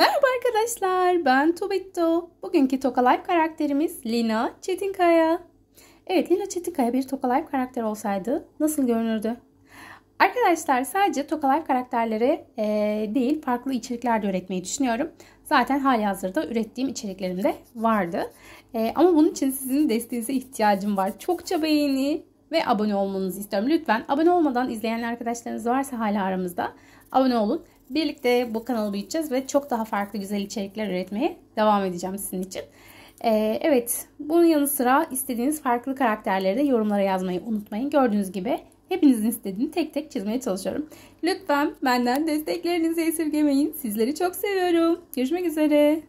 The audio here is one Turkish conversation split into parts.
Merhaba arkadaşlar, ben Tobitto. Bugünkü Tokalive karakterimiz Lina Çetinkaya. Evet, Lina Çetinkaya bir Tokalive karakter olsaydı nasıl görünürdü? Arkadaşlar sadece Tokalive karakterleri e, değil, farklı içerikler de üretmeyi düşünüyorum. Zaten hali hazırda ürettiğim içeriklerim de vardı. E, ama bunun için sizin desteğinize ihtiyacım var. Çokça beğeni, ve abone olmanızı istiyorum. Lütfen abone olmadan izleyen arkadaşlarınız varsa hala aramızda abone olun Birlikte bu kanalı büyüteceğiz ve çok daha farklı güzel içerikler üretmeye devam edeceğim sizin için. Ee, evet bunun yanı sıra istediğiniz farklı karakterleri de yorumlara yazmayı unutmayın. Gördüğünüz gibi hepinizin istediğini tek tek çizmeye çalışıyorum. Lütfen benden desteklerinizi esirgemeyin. Sizleri çok seviyorum. Görüşmek üzere.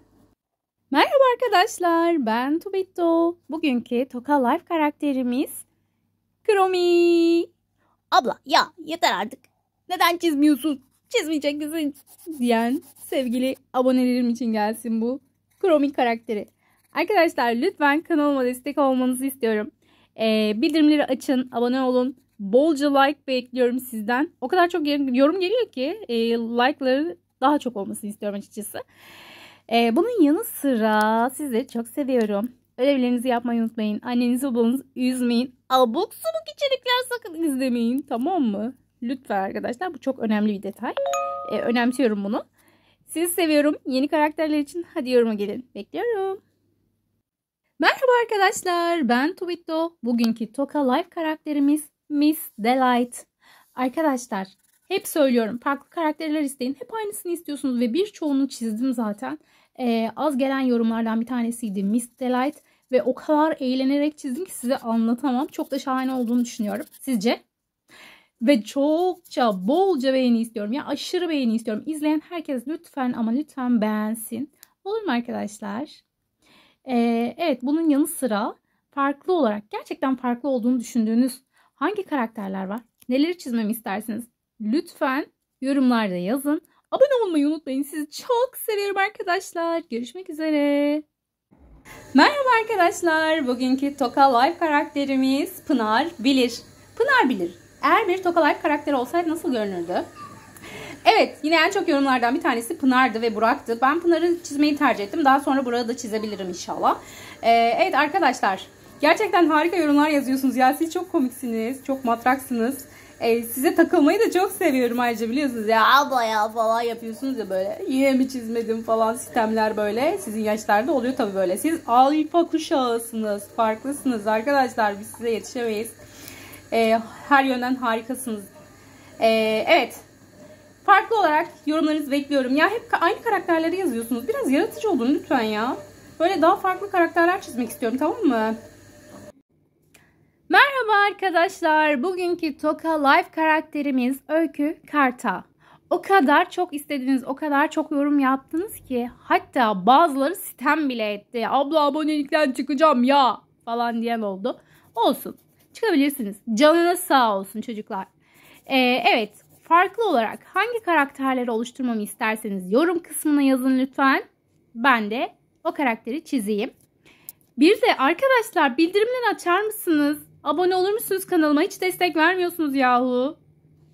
Merhaba arkadaşlar ben Tubito. Bugünkü Toka Life karakterimiz Kromi. Abla ya yeter artık. Neden çizmiyorsun? Çizmeyecek misin diyen sevgili abonelerim için gelsin bu Kromi karakteri. Arkadaşlar lütfen kanalıma destek olmanızı istiyorum. Ee, bildirimleri açın, abone olun. Bolca like bekliyorum sizden. O kadar çok yorum geliyor ki e, like'ları daha çok olmasını istiyorum açıkçası. Ee, bunun yanı sıra sizleri çok seviyorum. Ödevlerinizi yapmayı unutmayın. Annenizi babanızı üzmeyin. Abuk subuk içerikler sakın izlemeyin. Tamam mı? Lütfen arkadaşlar bu çok önemli bir detay. E, önemsiyorum bunu. Sizi seviyorum. Yeni karakterler için hadi yoruma gelin. Bekliyorum. Merhaba arkadaşlar. Ben Tubito. Bugünkü Toka Life karakterimiz Miss Delight. Arkadaşlar hep söylüyorum farklı karakterler isteyin. Hep aynısını istiyorsunuz ve birçoğunu çizdim zaten. Ee, az gelen yorumlardan bir tanesiydi Miss Delight. Ve o kadar eğlenerek çizdim ki size anlatamam. Çok da şahane olduğunu düşünüyorum. Sizce? ve çokça bolca beğeni istiyorum. Ya aşırı beğeni istiyorum. İzleyen herkes lütfen ama lütfen beğensin. Olur mu arkadaşlar? Ee, evet bunun yanı sıra farklı olarak gerçekten farklı olduğunu düşündüğünüz hangi karakterler var? Neleri çizmemi istersiniz? Lütfen yorumlarda yazın. Abone olmayı unutmayın. Sizi çok seviyorum arkadaşlar. Görüşmek üzere. Merhaba arkadaşlar. Bugünkü Toka Live karakterimiz Pınar Bilir. Pınar Bilir eğer bir Tokalay karakteri olsaydı nasıl görünürdü? Evet yine en çok yorumlardan bir tanesi Pınar'dı ve Burak'tı. Ben Pınar'ı çizmeyi tercih ettim. Daha sonra Burak'ı da çizebilirim inşallah. Ee, evet arkadaşlar gerçekten harika yorumlar yazıyorsunuz. Ya siz çok komiksiniz, çok matraksınız. Ee, size takılmayı da çok seviyorum ayrıca biliyorsunuz ya abla ya falan yapıyorsunuz ya böyle yine mi çizmedim falan sistemler böyle sizin yaşlarda oluyor tabii böyle siz alfa kuşağısınız farklısınız arkadaşlar biz size yetişemeyiz e, her yönden harikasınız. E, evet. Farklı olarak yorumlarınızı bekliyorum. Ya hep aynı karakterleri yazıyorsunuz. Biraz yaratıcı olun lütfen ya. Böyle daha farklı karakterler çizmek istiyorum tamam mı? Merhaba arkadaşlar. Bugünkü Toka Life karakterimiz Öykü Karta. O kadar çok istediniz, o kadar çok yorum yaptınız ki hatta bazıları sitem bile etti. Abla abonelikten çıkacağım ya falan diyen oldu. Olsun çıkabilirsiniz. Canınız sağ olsun çocuklar. Ee, evet farklı olarak hangi karakterleri oluşturmamı isterseniz yorum kısmına yazın lütfen. Ben de o karakteri çizeyim. Bir de arkadaşlar bildirimleri açar mısınız? Abone olur musunuz kanalıma? Hiç destek vermiyorsunuz yahu.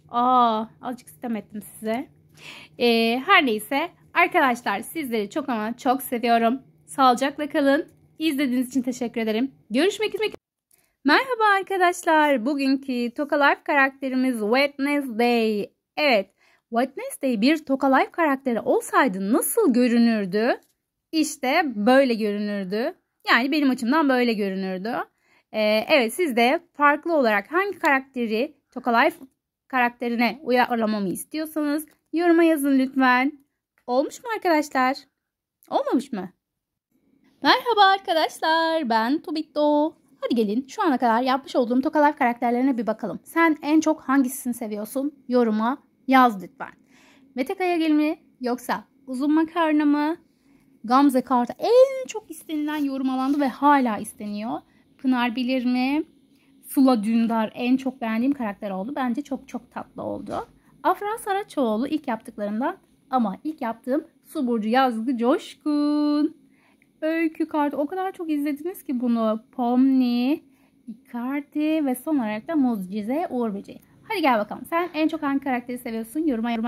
Aa, azıcık sistem ettim size. Ee, her neyse arkadaşlar sizleri çok ama çok seviyorum. Sağlıcakla kalın. İzlediğiniz için teşekkür ederim. Görüşmek üzere. Merhaba arkadaşlar. Bugünkü Toka Life karakterimiz Wednesday. Evet, Wednesday bir Toka Life karakteri olsaydı nasıl görünürdü? İşte böyle görünürdü. Yani benim açımdan böyle görünürdü. Ee, evet, siz de farklı olarak hangi karakteri Toka Life karakterine uyarlamamı istiyorsanız yoruma yazın lütfen. Olmuş mu arkadaşlar? Olmamış mı? Merhaba arkadaşlar, ben Tubito. Hadi gelin şu ana kadar yapmış olduğum Tokalife karakterlerine bir bakalım. Sen en çok hangisini seviyorsun? Yoruma yaz lütfen. Mete Kayagil mi yoksa uzun makarna mı? Gamze Karta en çok istenilen yorum alandı ve hala isteniyor. Pınar Bilir mi? Sula Dündar en çok beğendiğim karakter oldu. Bence çok çok tatlı oldu. Afra Saraçoğlu ilk yaptıklarından ama ilk yaptığım Su Burcu Yazgı Coşkun. Öykü Kartı. O kadar çok izlediniz ki bunu. Pomni, Icardi ve son olarak da Mozcize Uğur Böceği. Hadi gel bakalım. Sen en çok hangi karakteri seviyorsun? Yoruma yoruma.